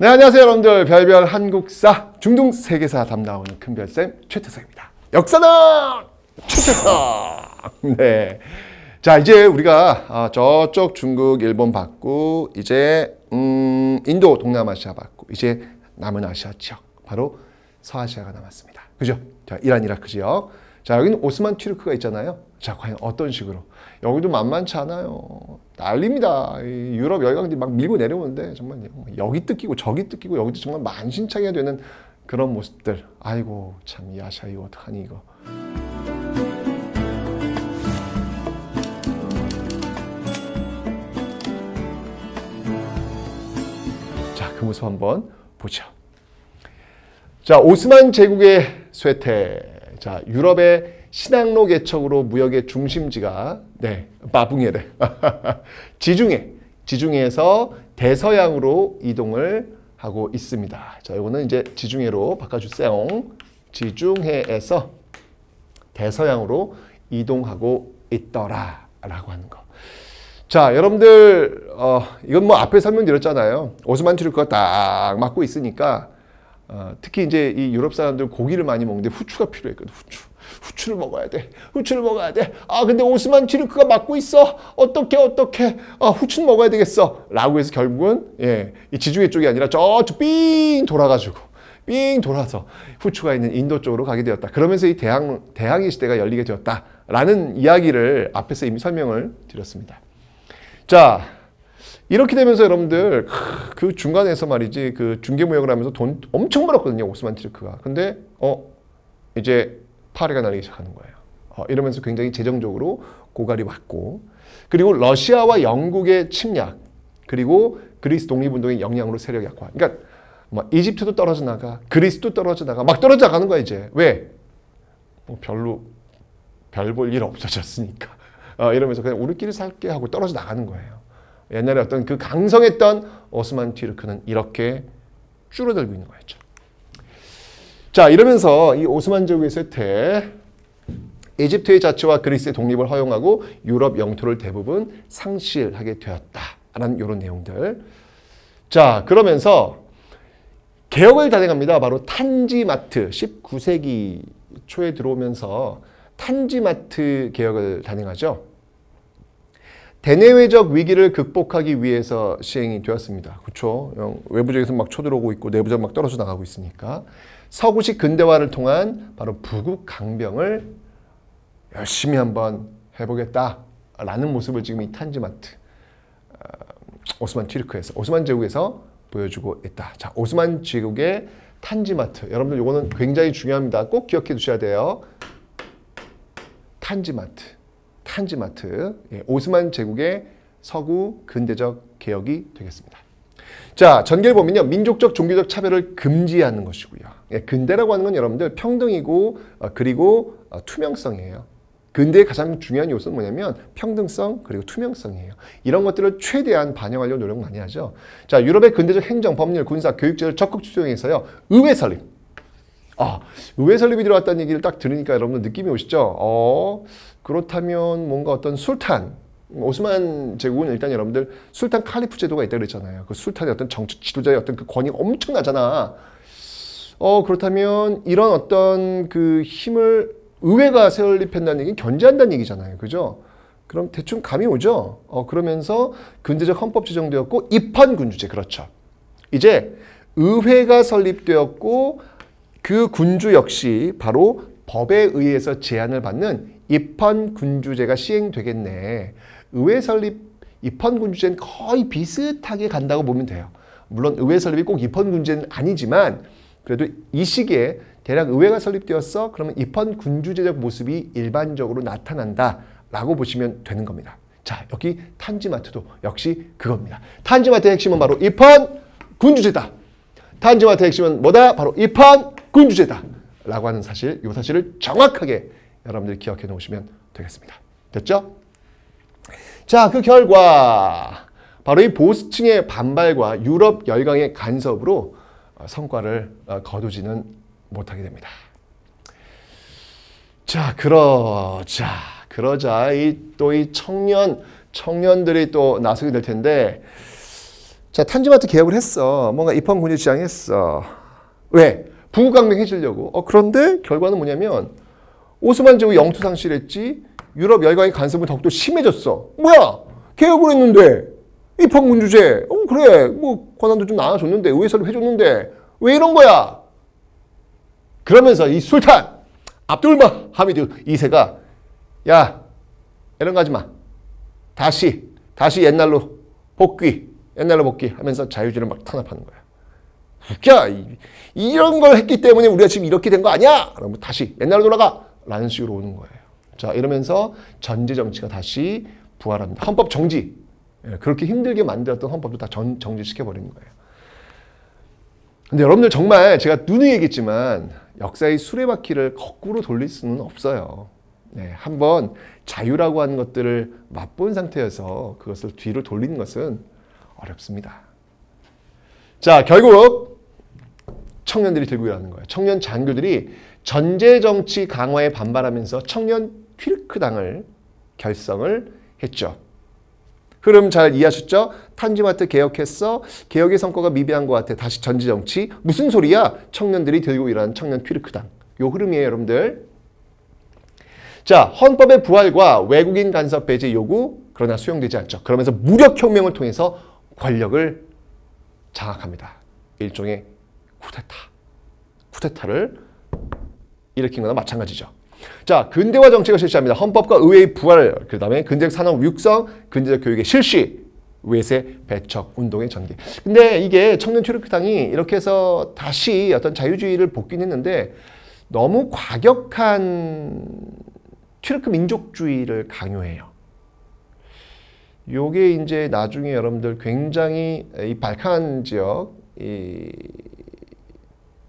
네, 안녕하세요 여러분들. 별별 한국사, 중동 세계사 담당하는 큰별쌤 최태성입니다. 역사는 최태성! 네. 자, 이제 우리가 아, 저쪽 중국, 일본 받고 이제 음, 인도, 동남아시아 받고 이제 남은 아시아 지역, 바로 서아시아가 남았습니다. 그죠? 자, 이란, 이라크 그 지역. 자, 여기는 오스만 튀르크가 있잖아요. 자, 과연 어떤 식으로 여기도 만만치 않아요. 난립니다. 유럽 열강들이 막 밀고 내려오는데 정말 여기 뜯기고 저기 뜯기고 여기도 정말 만신창이가 되는 그런 모습들. 아이고 참 야샤 이거 어떡하니 이거. 자, 그 모습 한번 보죠. 자, 오스만 제국의 쇠퇴. 자, 유럽의 신항로 개척으로 무역의 중심지가 네, 바붕예를 네. 지중해, 지중해에서 대서양으로 이동을 하고 있습니다. 자, 이거는 이제 지중해로 바꿔주세요. 지중해에서 대서양으로 이동하고 있더라라고 하는 거. 자, 여러분들 어, 이건 뭐 앞에 설명드렸잖아요. 오스만 투르크가 딱 맡고 있으니까 어, 특히 이제 이 유럽 사람들 고기를 많이 먹는데 후추가 필요했거든. 후추. 후추를 먹어야 돼. 후추를 먹어야 돼. 아 근데 오스만 튀르크가 막고 있어. 어떻게 어떻게? 아 후추 는 먹어야 되겠어. 라고 해서 결국은 예, 이 지중해 쪽이 아니라 저쪽 삥 돌아가지고 삥 돌아서 후추가 있는 인도 쪽으로 가게 되었다. 그러면서 이 대항, 대항의 시대가 열리게 되었다. 라는 이야기를 앞에서 이미 설명을 드렸습니다. 자, 이렇게 되면서 여러분들 그 중간에서 말이지 그중계무역을 하면서 돈 엄청 벌었거든요. 오스만 트리크가 근데 어 이제 파리가 나기 시작하는 거예요. 어, 이러면서 굉장히 재정적으로 고갈이 왔고 그리고 러시아와 영국의 침략 그리고 그리스 독립운동의 영향으로 세력 약화. 그러니까 막 뭐 이집트도 떨어져 나가 그리스도 떨어져 나가 막 떨어져 가는 거야 이제 왜? 뭐 별로 별볼일 없어졌으니까 어, 이러면서 그냥 우리끼리 살게 하고 떨어져 나가는 거예요. 옛날에 어떤 그 강성했던 오스만 튀르크는 이렇게 줄어들고 있는 거였죠. 자 이러면서 이 오스만 제국의 세태 이집트의 자치와 그리스의 독립을 허용하고 유럽 영토를 대부분 상실하게 되었다라는 이런 내용들 자 그러면서 개혁을 단행합니다. 바로 탄지마트 19세기 초에 들어오면서 탄지마트 개혁을 단행하죠. 대내외적 위기를 극복하기 위해서 시행이 되었습니다. 그렇죠? 외부적에서 막 쳐들어오고 있고 내부적 막 떨어져 나가고 있으니까 서구식 근대화를 통한 바로 부국 강병을 열심히 한번 해보겠다라는 모습을 지금 이 탄지마트 어, 오스만 튀르크에서 오스만 제국에서 보여주고 있다. 자, 오스만 제국의 탄지마트. 여러분들 이거는 굉장히 중요합니다. 꼭 기억해 두셔야 돼요. 탄지마트. 탄지마트 예, 오스만 제국의 서구 근대적 개혁이 되겠습니다. 자, 전개를 보면요. 민족적, 종교적 차별을 금지하는 것이고요. 예, 근대라고 하는 건 여러분들 평등이고 어, 그리고 어, 투명성이에요. 근대의 가장 중요한 요소는 뭐냐면 평등성 그리고 투명성이에요. 이런 것들을 최대한 반영하려고 노력 많이 하죠. 자, 유럽의 근대적 행정, 법률, 군사, 교육제를 적극 추종해서요. 의회 설립. 아, 의회 설립이 들어왔다는 얘기를 딱 들으니까 여러분들 느낌이 오시죠? 어, 그렇다면 뭔가 어떤 술탄, 오스만 제국은 일단 여러분들 술탄 칼리프 제도가 있다 고 그랬잖아요. 그 술탄의 어떤 정치 지도자의 어떤 그 권위가 엄청나잖아. 어, 그렇다면 이런 어떤 그 힘을 의회가 설립한다는 얘기는 견제한다는 얘기잖아요. 그죠? 그럼 대충 감이 오죠? 어, 그러면서 근대적 헌법 제정되었고, 입헌군주제, 그렇죠. 이제 의회가 설립되었고, 그 군주 역시 바로 법에 의해서 제한을 받는 입헌군주제가 시행되겠네. 의회 설립 입헌군주제는 거의 비슷하게 간다고 보면 돼요. 물론 의회 설립이 꼭 입헌군주제는 아니지만 그래도 이 시기에 대략 의회가 설립되었어 그러면 입헌군주제적 모습이 일반적으로 나타난다 라고 보시면 되는 겁니다. 자 여기 탄지마트도 역시 그겁니다. 탄지마트의 핵심은 바로 입헌군주제다. 탄지마트 핵심은 뭐다? 바로 입판 군주제다. 라고 하는 사실, 이 사실을 정확하게 여러분들이 기억해 놓으시면 되겠습니다. 됐죠? 자, 그 결과 바로 이 보수층의 반발과 유럽 열강의 간섭으로 어, 성과를 어, 거두지는 못하게 됩니다. 자, 그러자, 그러자 이 또 이 청년 청년들이 또 나서게 될 텐데 자, 탄지마트 개혁을 했어. 뭔가 입헌군주 주장했어. 왜? 부국강맹 해주려고. 어, 그런데 결과는 뭐냐면 오스만 제국 영토 상실했지 유럽 열강의 간섭은 더욱더 심해졌어. 뭐야? 개혁을 했는데 입헌군주제. 어, 그래. 뭐 권한도 좀 나눠줬는데 의회설립 해줬는데 왜 이런 거야? 그러면서 이 술탄 압둘마 하미드 2세가 야 이런 거 하지 마. 다시 다시 옛날로 복귀 옛날로 먹기 하면서 자유주의를 막 탄압하는 거야. 웃겨! 이런 걸 했기 때문에 우리가 지금 이렇게 된 거 아니야! 그러면 다시 옛날로 돌아가! 라는 식으로 오는 거예요. 자, 이러면서 전제 정치가 다시 부활합니다. 헌법 정지. 예, 그렇게 힘들게 만들었던 헌법도 다 전, 정지시켜버리 거예요. 근데 여러분들 정말 제가 누누 얘기했지만 역사의 수레바퀴를 거꾸로 돌릴 수는 없어요. 네, 한번 자유라고 하는 것들을 맛본 상태에서 그것을 뒤로 돌리는 것은 어렵습니다. 자, 결국 청년들이 들고 일어는 거예요. 청년 장교들이 전제 정치 강화에 반발하면서 청년 퀴크당을 결성을 했죠. 흐름 잘 이해하셨죠? 탄지마트 개혁했어. 개혁의 성과가 미비한 것 같아. 다시 전제 정치. 무슨 소리야? 청년들이 들고 일어난 청년 퀴크당요 흐름이에요, 여러분들. 자, 헌법의 부활과 외국인 간섭 배제 요구 그러나 수용되지 않죠. 그러면서 무력 혁명을 통해서 권력을 장악합니다. 일종의 쿠데타. 쿠데타를 일으킨 거나 마찬가지죠. 자, 근대화 정책을 실시합니다. 헌법과 의회의 부활, 그 다음에 근대적 산업 육성, 근대적 교육의 실시, 외세 배척 운동의 전개. 근데 이게 청년 튀르크당이 이렇게 해서 다시 어떤 자유주의를 복귀했는데 너무 과격한 튀르크 민족주의를 강요해요. 요게 이제 나중에 여러분들 굉장히 이 발칸 지역, 이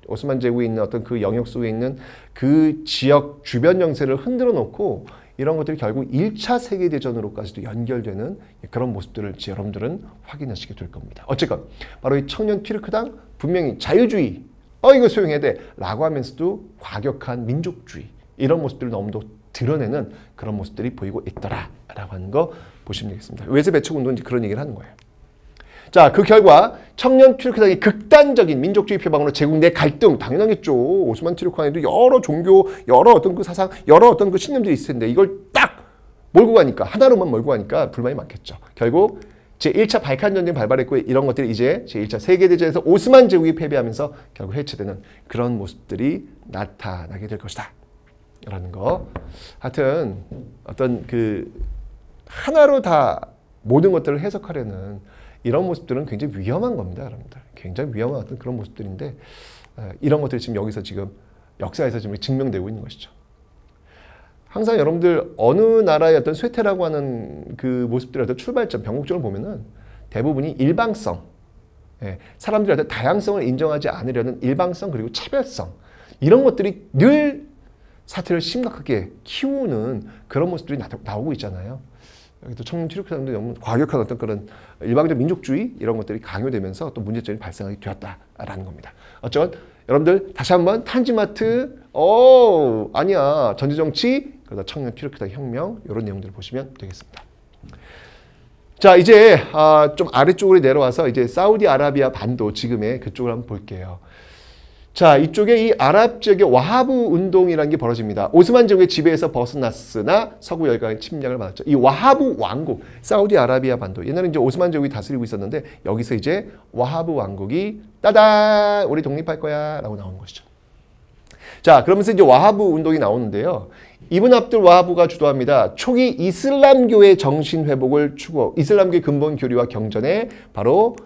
오스만 제국에 있는 어떤 그 영역 속에 있는 그 지역 주변 영세를 흔들어 놓고 이런 것들이 결국 1차 세계대전으로까지도 연결되는 그런 모습들을 여러분들은 확인하시게 될 겁니다. 어쨌건 바로 이 청년 튀르크당 분명히 자유주의, 어 이거 소용해야 돼 라고 하면서도 과격한 민족주의 이런 모습들을 너무도 드러내는 그런 모습들이 보이고 있더라 라고 하는 거 보시면 되겠습니다. 외세 배척 운동인지 그런 얘기를 하는 거예요. 자, 그 결과 청년 튀르크당이 극단적인 민족주의 표방으로 제국 내 갈등 당연하겠죠. 오스만 튀르크에도 여러 종교, 여러 어떤 그 사상, 여러 어떤 그 신념들이 있을 텐데 이걸 딱 몰고 가니까 하나로만 몰고 가니까 불만이 많겠죠. 결국 제1차 발칸 전쟁 발발했고 이런 것들이 이제 제1차 세계대전에서 오스만 제국이 패배하면서 결국 해체되는 그런 모습들이 나타나게 될 것이다. 라는 거. 하여튼 어떤 그 하나로 다 모든 것들을 해석하려는 이런 모습들은 굉장히 위험한 겁니다, 여러분들. 굉장히 위험한 어떤 그런 모습들인데 아, 이런 것들이 지금 여기서 지금 역사에서 지금 증명되고 있는 것이죠. 항상 여러분들 어느 나라의 어떤 쇠퇴라고 하는 그 모습들의 어떤 출발점, 변곡점을 보면은 대부분이 일방성, 예, 사람들의 어떤 다양성을 인정하지 않으려는 일방성 그리고 차별성 이런 것들이 늘 사태를 심각하게 키우는 그런 모습들이 나, 나오고 있잖아요. 또 청렴치료사람도 너무 과격한 어떤 그런 일방적 민족주의 이런 것들이 강요되면서 또 문제점이 발생하게 되었다라는 겁니다. 어쨌건 여러분들 다시 한번 탄지마트 어 아니야 전제정치 그러다 청년 피로키당 혁명 이런 내용들을 보시면 되겠습니다. 자 이제 아, 좀 아래쪽으로 내려와서 이제 사우디아라비아 반도 지금의 그쪽을 한번 볼게요. 자, 이쪽에 이 아랍 지역의 와하부 운동이라는 게 벌어집니다. 오스만 제국의 지배에서 벗어났으나 서구 열강의 침략을 받았죠. 이와하부 왕국, 사우디아라비아 반도. 옛날에 이제 오스만 제국이 다스리고 있었는데 여기서 이제 와하부 왕국이 따다 우리 독립할 거야라고 나온 것이죠. 자, 그러면서 이제 와하부 운동이 나오는데요. 이븐 압들와하부가 주도합니다. 초기 이슬람교의 정신 회복을 추구, 이슬람교의 근본 교리와 경전에 바로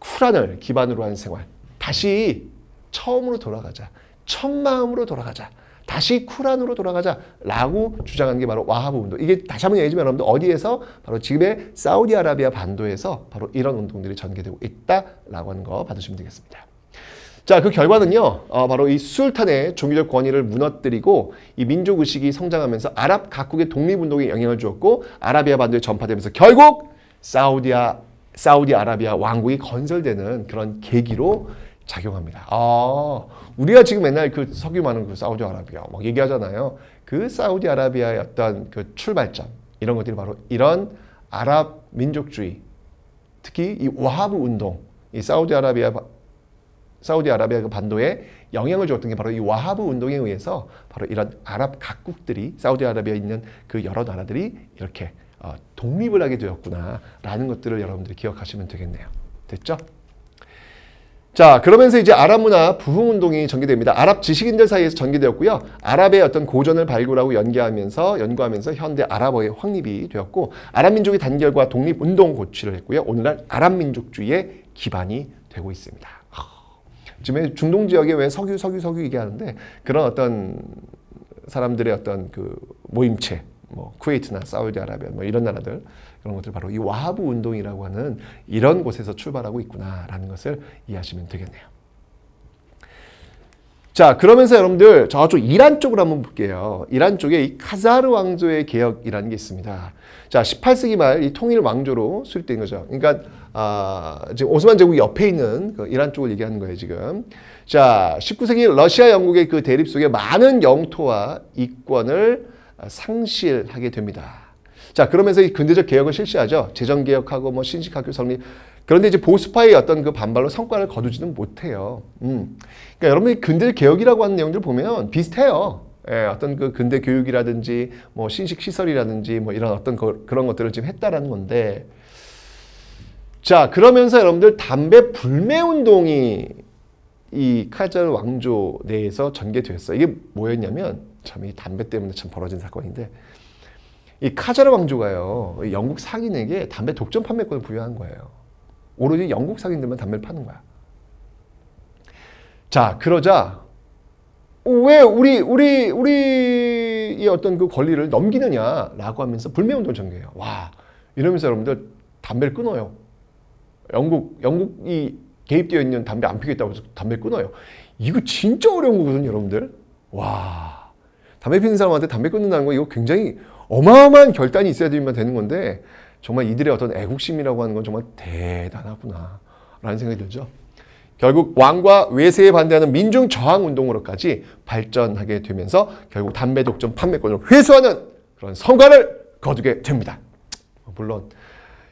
쿠란을 기반으로 한 생활. 다시 처음으로 돌아가자. 첫 마음으로 돌아가자. 다시 쿨한으로 돌아가자라고 주장하는 게 바로 와하부 운동. 이게 다시 한번 얘기해 주면 여러분들 어디에서 바로 지금의 사우디아라비아 반도에서 바로 이런 운동들이 전개되고 있다라고 하는 거 받으시면 되겠습니다. 자, 그 결과는요, 어, 바로 이 술탄의 종교적 권위를 무너뜨리고 이 민족 의식이 성장하면서 아랍 각국의 독립운동에 영향을 주었고 아라비아 반도에 전파되면서 결국 사우디아 사우디아라비아 왕국이 건설되는 그런 계기로 작용합니다. 아, 우리가 지금 맨날 그 석유 많은 그 사우디아라비아 막 얘기하잖아요. 그 사우디아라비아의 어떤 그 출발점 이런 것들이 바로 이런 아랍 민족주의 특히 이 와하브 운동 이 사우디아라비아 사우디아라비아 그 반도에 영향을 주던게 바로 이 와하브 운동에 의해서 바로 이런 아랍 각국들이 사우디아라비아에 있는 그 여러 나라들이 이렇게 어, 독립을 하게 되었구나라는 것들을 여러분들이 기억하시면 되겠네요. 됐죠? 자 그러면서 이제 아랍 문화 부흥 운동이 전개됩니다. 아랍 지식인들 사이에서 전개되었고요. 아랍의 어떤 고전을 발굴하고 연계하면서 연구하면서 현대 아랍어의 확립이 되었고 아랍 민족의 단결과 독립 운동 고취를 했고요. 오늘날 아랍 민족주의의 기반이 되고 있습니다. 지금 중동 지역에 왜 석유 석유 석유 얘기하는데 그런 어떤 사람들의 어떤 그 모임체 뭐 쿠웨이트나 사우디아라비아 뭐 이런 나라들 그런 것들 바로 이 와하부 운동이라고 하는 이런 곳에서 출발하고 있구나라는 것을 이해하시면 되겠네요. 자, 그러면서 여러분들 저쪽 이란 쪽을 한번 볼게요. 이란 쪽에 이 카자르 왕조의 개혁이라는 게 있습니다. 자, 18세기 말 이 통일 왕조로 수립된 거죠. 그러니까 아, 지금 오스만 제국 옆에 있는 그 이란 쪽을 얘기하는 거예요, 지금. 자, 19세기 러시아 영국의 그 대립 속에 많은 영토와 이권을 상실하게 됩니다. 자, 그러면서 이 근대적 개혁을 실시하죠. 재정 개혁하고 뭐 신식 학교 설립. 그런데 이제 보수파의 어떤 그 반발로 성과를 거두지는 못해요. 음. 그러니까 여러분이 근대적 개혁이라고 하는 내용들 을 보면 비슷해요. 예, 어떤 그 근대 교육이라든지 뭐 신식 시설이라든지 뭐 이런 어떤 거, 그런 것들을 지금 했다라는 건데 자 그러면서 여러분들 담배 불매 운동이 이칼자르 왕조 내에서 전개됐어. 요 이게 뭐였냐면 참 이 담배 때문에 참 벌어진 사건인데 이 카자르 왕조가요. 영국 상인에게 담배 독점 판매권을 부여한 거예요. 오로지 영국 상인들만 담배를 파는 거야. 자, 그러자 왜 우리 우리 우리의 어떤 그 권리를 넘기느냐라고 하면서 불매 운동 전개해요. 와, 이러면서 여러분들 담배를 끊어요. 영국 영국이 개입되어 있는 담배 안 피겠다고 해서 담배 끊어요. 이거 진짜 어려운 거거든요, 여러분들. 와. 담배 피는 사람한테 담배 끊는다는 거 이거 굉장히 어마어마한 결단이 있어야 되는 건데 정말 이들의 어떤 애국심이라고 하는 건 정말 대단하구나 라는 생각이 들죠. 결국 왕과 외세에 반대하는 민중 저항 운동으로까지 발전하게 되면서 결국 담배 독점 판매권을 회수하는 그런 성과를 거두게 됩니다. 물론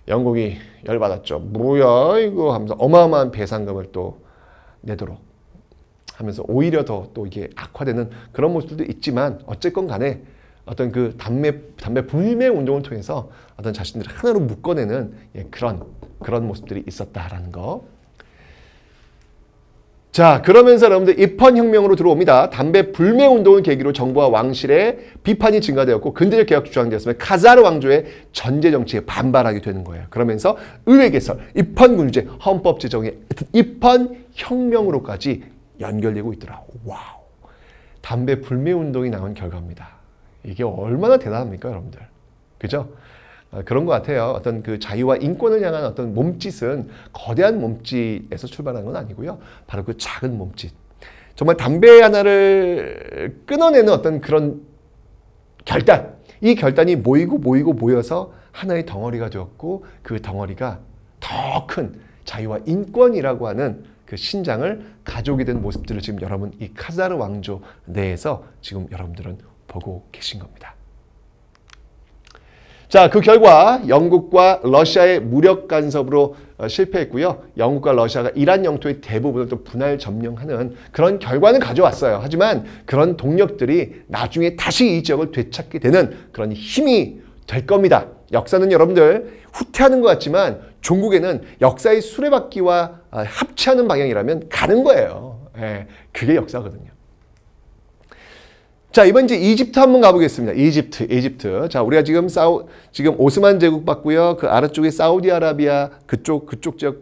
영국이 열받았죠. 뭐야 이거 하면서 어마어마한 배상금을 또 내도록 하면서 오히려 더 또 이게 악화되는 그런 모습도 있지만 어쨌건 간에 어떤 그 담배, 담배 불매 운동을 통해서 어떤 자신들을 하나로 묶어내는 예, 그런, 그런 모습들이 있었다라는 거. 자, 그러면서 여러분들 입헌혁명으로 들어옵니다. 담배 불매 운동을 계기로 정부와 왕실의 비판이 증가되었고 근대적 개혁 주장되었으며 카자르 왕조의 전제 정치에 반발하게 되는 거예요. 그러면서 의회 개설, 입헌 군제, 주 헌법 제정의 입헌 혁명으로까지 연결되고 있더라. 와우. 담배 불매 운동이 나온 결과입니다. 이게 얼마나 대단합니까 여러분들 그죠? 아, 그런 것 같아요. 어떤 그 자유와 인권을 향한 어떤 몸짓은 거대한 몸짓에서 출발한 건 아니고요. 바로 그 작은 몸짓. 정말 담배 하나를 끊어내는 어떤 그런 결단. 이 결단이 모이고 모이고 모여서 하나의 덩어리가 되었고 그 덩어리가 더 큰 자유와 인권이라고 하는 그 신장을 가져오게 된 모습들을 지금 여러분 이 카자르 왕조 내에서 지금 여러분들은 보고 계신 겁니다. 자, 그 결과 영국과 러시아의 무력 간섭으로 어, 실패했고요. 영국과 러시아가 이란 영토의 대부분을 또 분할 점령하는 그런 결과는 가져왔어요. 하지만 그런 동력들이 나중에 다시 이 지역을 되찾게 되는 그런 힘이 될 겁니다. 역사는 여러분들 후퇴하는 것 같지만 종국에는 역사의 수레바퀴와 아, 합치하는 방향이라면 가는 거예요. 예, 그게 역사거든요. 자, 이번 이제 이집트 한 번 가보겠습니다. 이집트, 이집트. 자, 우리가 지금 사우, 지금 오스만 제국 봤고요그 아래쪽에 사우디아라비아 그쪽, 그쪽 지역,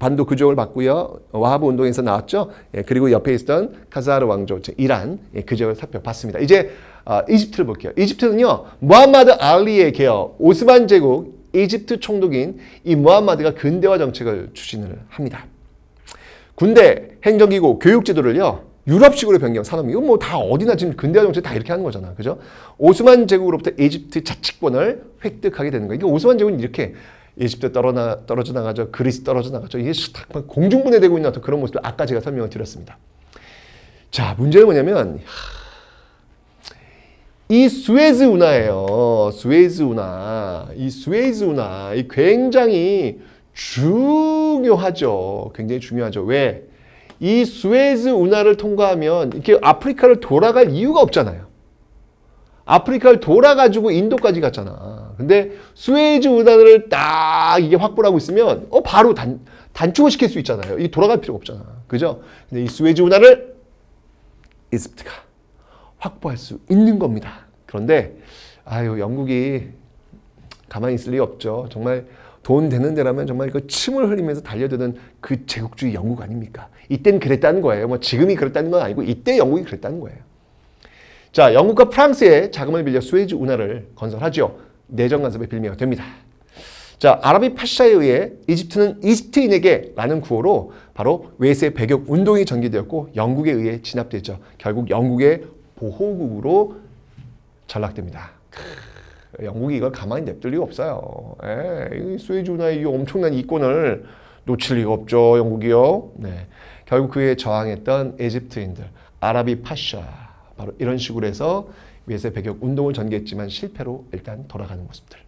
반도 그지역을봤고요 와하브 운동에서 나왔죠. 예, 그리고 옆에 있던카사르 왕조, 즉 이란, 예, 그 지역을 살펴봤습니다. 이제 아, 이집트를 볼게요. 이집트는요, 무함마드 알리의 계열, 오스만 제국, 이집트 총독인 이 무함마드가 근대화 정책을 추진을 합니다. 군대, 행정기구, 교육제도를요, 유럽식으로 변경 산업 이건 뭐 다 어디나 지금 근대화 정책 다 이렇게 하는 거잖아 그죠 오스만 제국으로부터 이집트 자치권을 획득하게 되는 거야 이게 오스만 제국은 이렇게 이집트 떨어나, 떨어져 나가죠 그리스 떨어져 나가죠 이게 딱 공중분해되고 있는 어떤 그런 모습을 아까 제가 설명을 드렸습니다 자 문제는 뭐냐면 이 스웨즈 운하예요 스웨즈 운하 이 스웨즈 운하 이 굉장히 중요하죠 굉장히 중요하죠 왜 이스웨즈 운하를 통과하면 이렇게 아프리카를 돌아갈 이유가 없잖아요. 아프리카를 돌아가지고 인도까지 갔잖아. 근데 수에즈 운하를 딱 이게 확보를 하고 있으면 어 바로 단, 단축을 시킬 수 있잖아요. 이 돌아갈 필요가 없잖아. 그죠? 근데 이 수에즈 운하를 이집트가 확보할 수 있는 겁니다. 그런데 아유 영국이 가만히 있을 리 없죠. 정말 돈 되는 데라면 정말 그 침을 흘리면서 달려드는 그 제국주의 영국 아닙니까? 이때는 그랬다는 거예요. 뭐 지금이 그랬다는 건 아니고 이때 영국이 그랬다는 거예요. 자, 영국과 프랑스에 자금을 빌려 스웨즈 운하를 건설하죠. 내정 간섭에 빌미가 됩니다. 자, 아랍이 파샤에 의해 이집트는 이집트인에게 라는 구호로 바로 외세 배격 운동이 전개되었고 영국에 의해 진압되죠. 결국 영국의 보호국으로 전락됩니다. 영국이 이걸 가만히 냅둘 리가 없어요. 예, 수즈 운하의 엄청난 이권을 놓칠 리가 없죠. 영국이요. 네. 결국 그에 저항했던 에집트인들, 아라비 파샤 바로 이런 식으로 해서 미에세 배격 운동을 전개했지만 실패로 일단 돌아가는 모습들.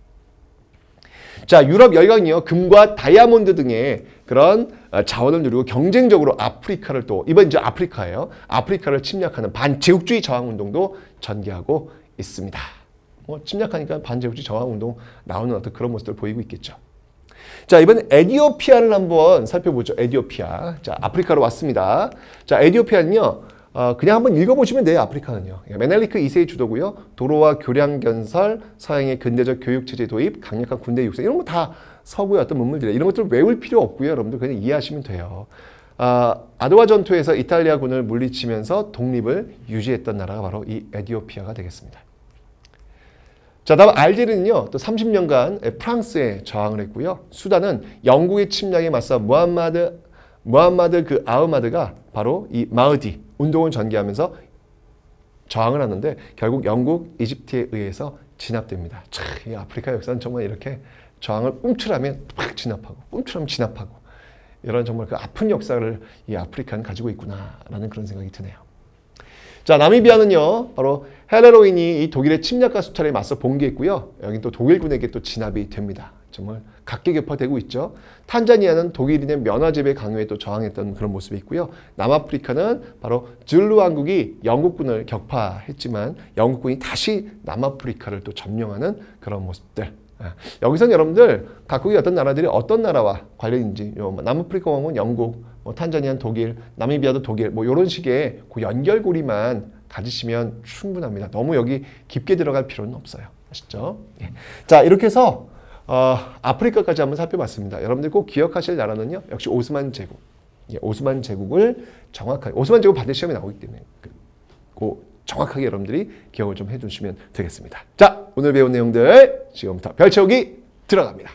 자, 유럽 열강이요. 금과 다이아몬드 등의 그런 어, 자원을 누리고 경쟁적으로 아프리카를 또, 이번 이제 아프리카예요. 아프리카를 침략하는 반제국주의 저항운동도 전개하고 있습니다. 뭐 침략하니까 반제국지 저항운동 나오는 어떤 그런 모습들 보이고 있겠죠. 자, 이번에 에디오피아를 한번 살펴보죠. 에디오피아. 자, 아프리카로 왔습니다. 자, 에디오피아는요. 어, 그냥 한번 읽어보시면 돼요. 아프리카는요. 예, 메넬리크 2세의 주도고요. 도로와 교량 건설, 서양의 근대적 교육체제 도입, 강력한 군대 육성 이런 거 다 서구의 어떤 문물들이에요. 이런 것들 을 외울 필요 없고요. 여러분들 그냥 이해하시면 돼요. 아, 아도와 전투에서 이탈리아군을 물리치면서 독립을 유지했던 나라가 바로 이 에디오피아가 되겠습니다. 자 다음 알제리는요 또 30년간 프랑스에 저항을 했고요 수단은 영국의 침략에 맞서 무함마드 무함마드 그 아흐마드가 바로 이 마흐디 운동을 전개하면서 저항을 하는데 결국 영국 이집트에 의해서 진압됩니다. 참, 이 아프리카 역사는 정말 이렇게 저항을 꿈틀라면팍 진압하고 꿈틀라면 진압하고 이런 정말 그 아픈 역사를 이 아프리카는 가지고 있구나라는 그런 생각이 드네요. 자 나미비아는요 바로 헬레로인이 이 독일의 침략과 수탈에 맞서 봉기했고요. 여긴 또 독일군에게 또 진압이 됩니다. 정말 각계격파되고 있죠. 탄자니아는 독일인의 면화제배 강요에 또 저항했던 그런 모습이 있고요. 남아프리카는 바로 줄루 왕국이 영국군을 격파했지만 영국군이 다시 남아프리카를 또 점령하는 그런 모습들. 아, 여기서는 여러분들 각국의 어떤 나라들이 어떤 나라와 관련인지 뭐 남아프리카 왕은 뭐 국 영국, 뭐 탄자니아는 독일, 나미비아도 독일 뭐 이런 식의 그 연결고리만 가지시면 충분합니다. 너무 여기 깊게 들어갈 필요는 없어요. 아시죠? 예. 자 이렇게 해서 어, 아프리카까지 한번 살펴봤습니다. 여러분들 꼭 기억하실 나라는요. 역시 오스만 제국. 예, 오스만 제국을 정확하게 오스만 제국 반대 시험에 나오기 때문에 그, 그 정확하게 여러분들이 기억을 좀 해주시면 되겠습니다. 자 오늘 배운 내용들 지금부터 별채우기 들어갑니다.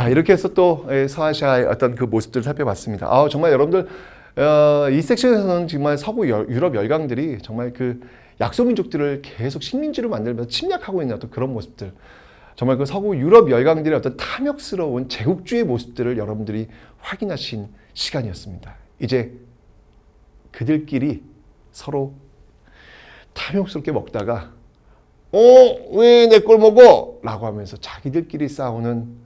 아, 이렇게 해서 또 서아시아의 예, 어떤 그 모습들을 살펴봤습니다. 아, 정말 여러분들 어, 이 섹션에서는 정말 서구 여, 유럽 열강들이 정말 그 약소민족들을 계속 식민지로 만들면서 침략하고 있는 어떤 그런 모습들 정말 그 서구 유럽 열강들의 어떤 탐욕스러운 제국주의 모습들을 여러분들이 확인하신 시간이었습니다. 이제 그들끼리 서로 탐욕스럽게 먹다가 어? 왜내걸 먹어? 라고 하면서 자기들끼리 싸우는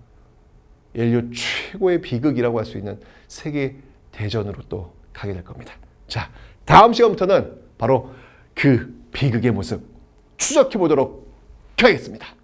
인류 최고의 비극이라고 할 수 있는 세계 대전으로 또 가게 될 겁니다. 자, 다음 시간부터는 바로 그 비극의 모습 추적해 보도록 하겠습니다.